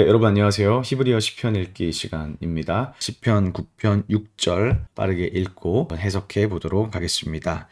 네, 여러분 안녕하세요. 히브리어 시편 읽기 시간입니다. 시편 9편 6절 빠르게 읽고 해석해 보도록 하겠습니다.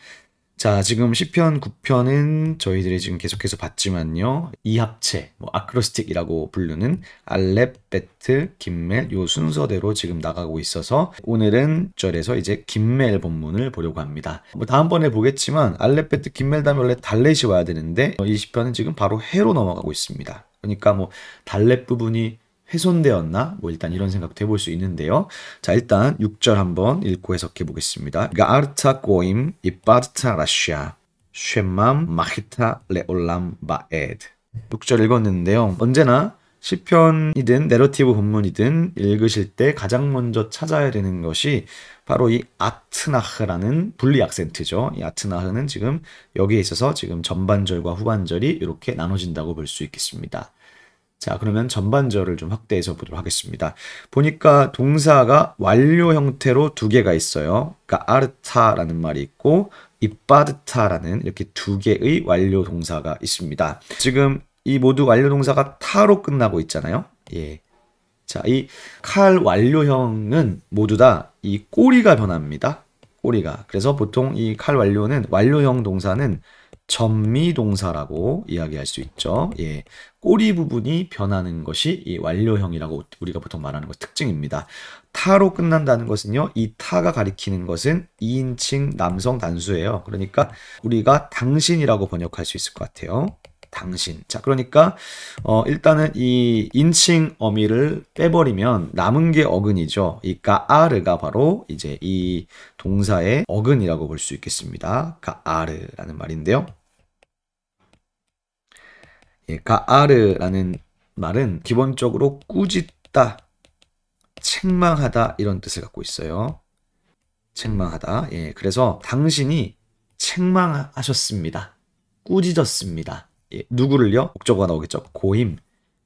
자, 지금 시편 9편은 저희들이 지금 계속해서 봤지만요. 이 합체, 뭐 아크로스틱이라고 부르는 알렙, 베트, 김멜 요 순서대로 지금 나가고 있어서 오늘은 절에서 이제 김멜 본문을 보려고 합니다. 뭐 다음번에 보겠지만 알렙, 베트, 김멜 다음에 원래 달렛이 와야 되는데 이 시편은 지금 바로 해로 넘어가고 있습니다. 그러니까 뭐 달랩 부분이 훼손되었나? 뭐 일단 이런 생각도 해볼 수 있는데요. 자 일단 6절 한번 읽고 해석해 보겠습니다. 가르타 그러니까 고임 이파르타 라시아 쉐맘 마히타 레올람 바에드 6절 읽었는데요. 언제나 시편이든 내러티브 본문이든 읽으실 때 가장 먼저 찾아야 되는 것이 바로 이 아트나흐라는 분리 악센트죠. 이 아트나흐는 지금 여기에 있어서 지금 전반절과 후반절이 이렇게 나눠진다고 볼 수 있겠습니다. 자, 그러면 전반절을 좀 확대해서 보도록 하겠습니다. 보니까 동사가 완료 형태로 두 개가 있어요. 그러니까 아르타라는 말이 있고 이빠드타라는 이렇게 두 개의 완료 동사가 있습니다. 지금 이 모두 완료 동사가 타로 끝나고 있잖아요. 예. 자, 이 칼 완료형은 모두 다 이 꼬리가 변합니다. 꼬리가. 그래서 보통 이 칼 완료는 완료형 동사는 전미동사라고 이야기할 수 있죠. 예, 꼬리 부분이 변하는 것이 이 완료형이라고 우리가 보통 말하는 것 특징입니다. 타로 끝난다는 것은요. 이 타가 가리키는 것은 2인칭 남성 단수예요. 그러니까 우리가 당신이라고 번역할 수 있을 것 같아요. 당신. 자, 그러니까 어, 일단은 이 인칭 어미를 빼버리면 남은 게 어근이죠. 이 그러니까 까아르가 바로 이제 이 동사의 어근이라고 볼 수 있겠습니다. 까아르라는 그러니까 말인데요. 예, 까아르라는 말은 기본적으로 꾸짖다, 책망하다 이런 뜻을 갖고 있어요. 책망하다. 예, 그래서 당신이 책망하셨습니다. 꾸짖었습니다. 예, 누구를요? 목적어가 나오겠죠. 고임,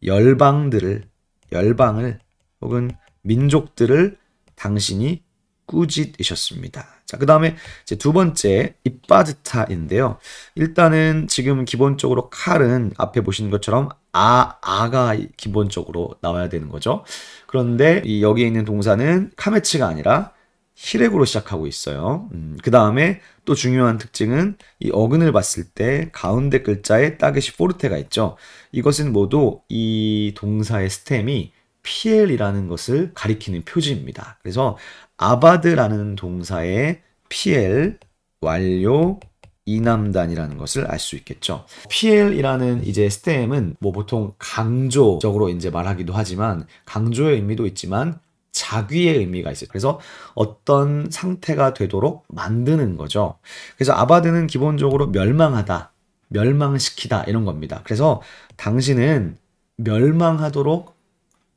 열방들을, 열방을 혹은 민족들을 당신이 꾸짖으셨습니다. 자, 그 다음에 이제 두 번째 이빠즈타인데요 일단은 지금 기본적으로 칼은 앞에 보시는 것처럼 아, 아가 기본적으로 나와야 되는 거죠. 그런데 이 여기에 있는 동사는 카메치가 아니라 히렉으로 시작하고 있어요. 음, 그 다음에 또 중요한 특징은 이 어근을 봤을 때 가운데 글자에 따겟이 포르테가 있죠. 이것은 모두 이 동사의 스템이 PL이라는 것을 가리키는 표지입니다. 그래서 아바드라는 동사의 PL 완료 이남단이라는 것을 알 수 있겠죠. PL이라는 이제 스템은 뭐 보통 강조적으로 이제 말하기도 하지만 강조의 의미도 있지만 자귀의 의미가 있어요. 그래서 어떤 상태가 되도록 만드는 거죠. 그래서 아바드는 기본적으로 멸망하다, 멸망시키다 이런 겁니다. 그래서 당신은 멸망하도록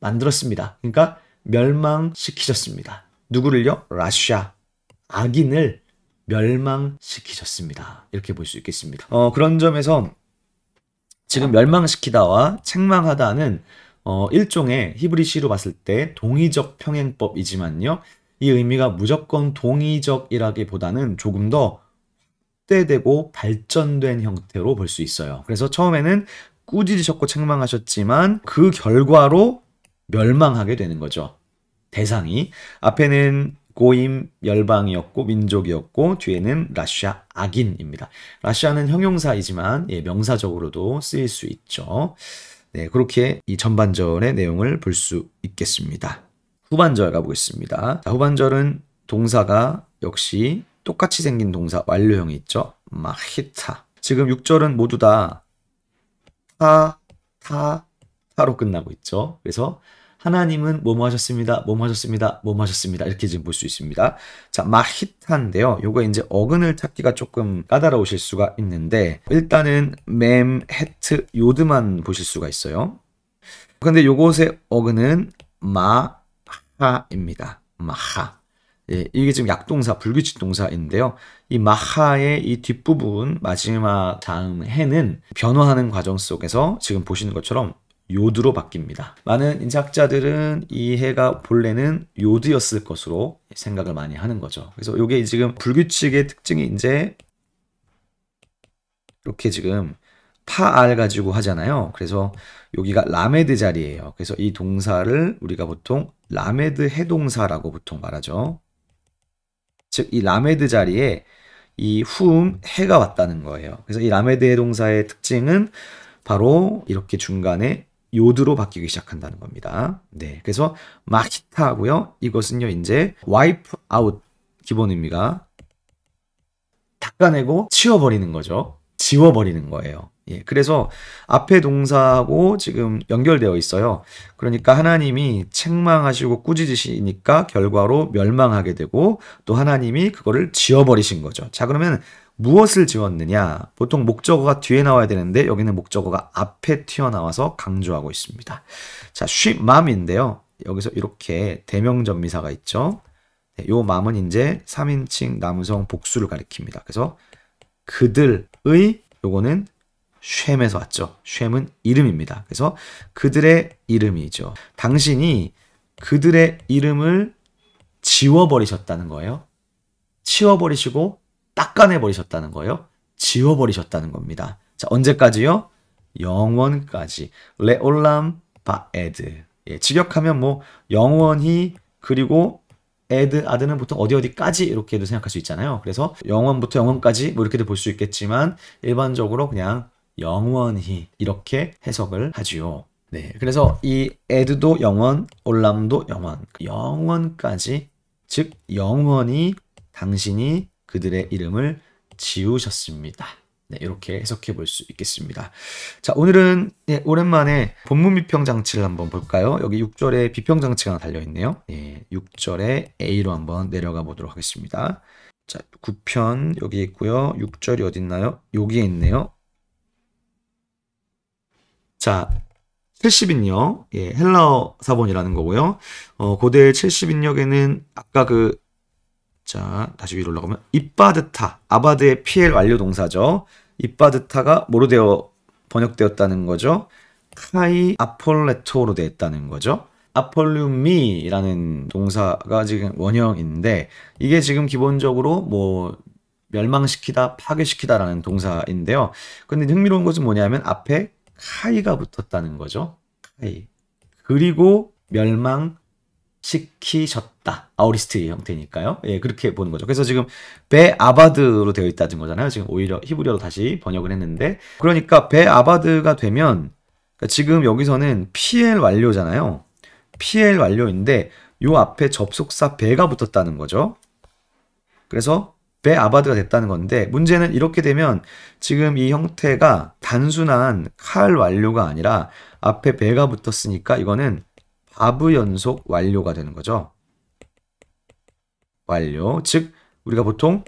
만들었습니다. 그러니까 멸망시키셨습니다. 누구를요? 라시아 악인을 멸망시키셨습니다. 이렇게 볼 수 있겠습니다. 어, 그런 점에서 지금 멸망시키다와 책망하다는 어, 일종의 히브리시로 봤을 때 동의적 평행법이지만요. 이 의미가 무조건 동의적이라기보다는 조금 더 확대되고 발전된 형태로 볼 수 있어요. 그래서 처음에는 꾸짖으셨고 책망하셨지만 그 결과로 멸망하게 되는 거죠. 대상이 앞에는 고임 열방이었고 민족이었고 뒤에는 라시아 악인입니다. 라시아는 형용사이지만 예, 명사적으로도 쓰일 수 있죠. 네, 그렇게 이 전반절의 내용을 볼 수 있겠습니다. 후반절 가보겠습니다. 자, 후반절은 동사가 역시 똑같이 생긴 동사 완료형이 있죠. 마히타. 지금 6절은 모두 다 타, 타, 타로 끝나고 있죠. 그래서 하나님은 뭐뭐 하셨습니다. 뭐뭐 하셨습니다. 뭐뭐 하셨습니다. 이렇게 지금 볼 수 있습니다. 자, 마히타인데요. 요거 이제 어근을 찾기가 조금 까다로우실 수가 있는데 일단은 맴, 헤트, 요드만 보실 수가 있어요. 근데 요것의 어근은 마하입니다. 마하. 예, 이게 지금 약동사, 불규칙 동사인데요. 이 마하의 이 뒷부분, 마지막 다음 해는 변화하는 과정 속에서 지금 보시는 것처럼 요드로 바뀝니다. 많은 인작자들은 이 해가 본래는 요드였을 것으로 생각을 많이 하는 거죠. 그래서 이게 지금 불규칙의 특징이 이제 이렇게 지금 파알 가지고 하잖아요. 그래서 여기가 라메드 자리예요. 그래서 이 동사를 우리가 보통 라메드 해동사라고 보통 말하죠. 즉 이 라메드 자리에 이 후음 해가 왔다는 거예요. 그래서 이 라메드 해동사의 특징은 바로 이렇게 중간에 요드로 바뀌기 시작한다는 겁니다. 네. 그래서 마키타 하고요. 이것은요, 이제 wipe out 기본 의미가 닦아내고 치워버리는 거죠. 지워버리는 거예요. 예, 그래서 앞에 동사하고 지금 연결되어 있어요. 그러니까 하나님이 책망하시고 꾸짖으시니까 결과로 멸망하게 되고 또 하나님이 그거를 지워버리신 거죠. 자, 그러면 무엇을 지웠느냐? 보통 목적어가 뒤에 나와야 되는데 여기는 목적어가 앞에 튀어나와서 강조하고 있습니다. 자, 쉬맘인데요. 여기서 이렇게 대명전미사가 있죠. 네, 요 맘은 이제 3인칭 남성 복수를 가리킵니다. 그래서 그들의 요거는 쉼에서 왔죠. 쉼은 이름입니다. 그래서 그들의 이름이죠. 당신이 그들의 이름을 지워버리셨다는 거예요. 치워버리시고 닦아내버리셨다는 거예요. 지워버리셨다는 겁니다. 자, 언제까지요? 영원까지. 레올람 바에드. 예, 직역하면 뭐 영원히 그리고 에드 아드는 보통 어디 어디까지 이렇게도 생각할 수 있잖아요. 그래서 영원부터 영원까지 뭐 이렇게도 볼 수 있겠지만 일반적으로 그냥 영원히 이렇게 해석을 하지요. 네, 그래서 이 에드도 영원, 올람도 영원, 영원까지 즉 영원히 당신이 그들의 이름을 지우셨습니다. 네, 이렇게 해석해 볼 수 있겠습니다. 자, 오늘은 네, 오랜만에 본문 비평 장치를 한번 볼까요? 여기 6절에 비평 장치가 달려 있네요. 예, 6절에 A로 한번 내려가 보도록 하겠습니다. 자, 9편 여기 있고요. 6절이 어디 있나요? 여기에 있네요. 자, 70인역, 예, 헬라어 사본이라는 거고요. 어, 고대 70인역에는 아까 그 자, 다시 위로 올라가면 이빠드타, 아바드의 PL 완료 동사죠. 이빠드타가 뭐로 되어 번역되었다는 거죠? 카이 아폴레토로 되었다는 거죠. 아폴륨미라는 동사가 지금 원형인데 이게 지금 기본적으로 뭐 멸망시키다, 파괴시키다라는 동사인데요. 근데 흥미로운 것은 뭐냐면 앞에 카이가 붙었다는 거죠. 카이. 그리고 멸망시키셨다. 있다. 아우리스트의 형태니까요. 예, 그렇게 보는 거죠. 그래서 지금 배 아바드로 되어 있다는 거잖아요. 지금 오히려 히브리어로 다시 번역을 했는데 그러니까 배 아바드가 되면 그러니까 지금 여기서는 PL 완료잖아요. PL 완료인데 요 앞에 접속사 배가 붙었다는 거죠. 그래서 배 아바드가 됐다는 건데 문제는 이렇게 되면 지금 이 형태가 단순한 칼 완료가 아니라 앞에 배가 붙었으니까 이거는 바브 연속 완료가 되는 거죠. 완료. 즉 우리가 보통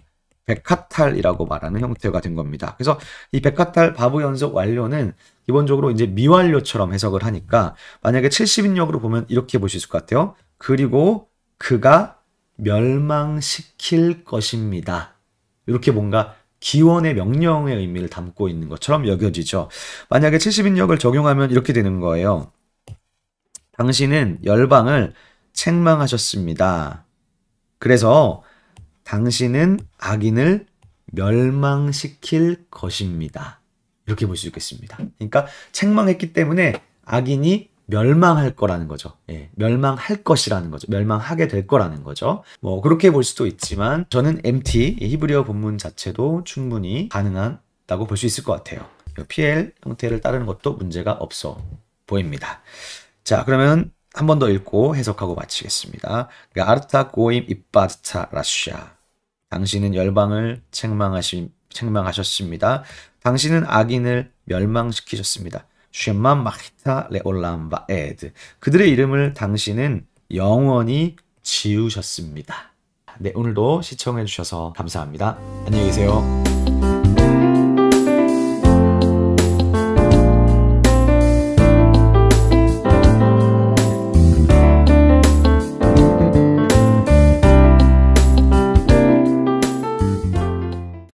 백화탈이라고 말하는 형태가 된 겁니다. 그래서 이 백화탈 바보 연속 완료는 기본적으로 이제 미완료처럼 해석을 하니까 만약에 70인역으로 보면 이렇게 보실 수있 같아요. 그리고 그가 멸망시킬 것입니다. 이렇게 뭔가 기원의 명령의 의미를 담고 있는 것처럼 여겨지죠. 만약에 70인역을 적용하면 이렇게 되는 거예요. 당신은 열방을 책망하셨습니다. 그래서 당신은 악인을 멸망시킬 것입니다. 이렇게 볼 수 있겠습니다. 그러니까 책망했기 때문에 악인이 멸망할 거라는 거죠. 예, 멸망할 것이라는 거죠. 멸망하게 될 거라는 거죠. 뭐 그렇게 볼 수도 있지만 저는 MT 히브리어 본문 자체도 충분히 가능하다고 볼 수 있을 것 같아요. PL 형태를 따르는 것도 문제가 없어 보입니다. 자 그러면 한번더 읽고 해석하고 마치겠습니다. 그러니까 아르타 고임 이빠르타 라시아. 당신은 열방을 책망하심, 책망하셨습니다. 당신은 악인을 멸망시키셨습니다. 쉐만 마히타 레올람바 에드. 그들의 이름을 당신은 영원히 지우셨습니다. 네, 오늘도 시청해주셔서 감사합니다. 안녕히 계세요.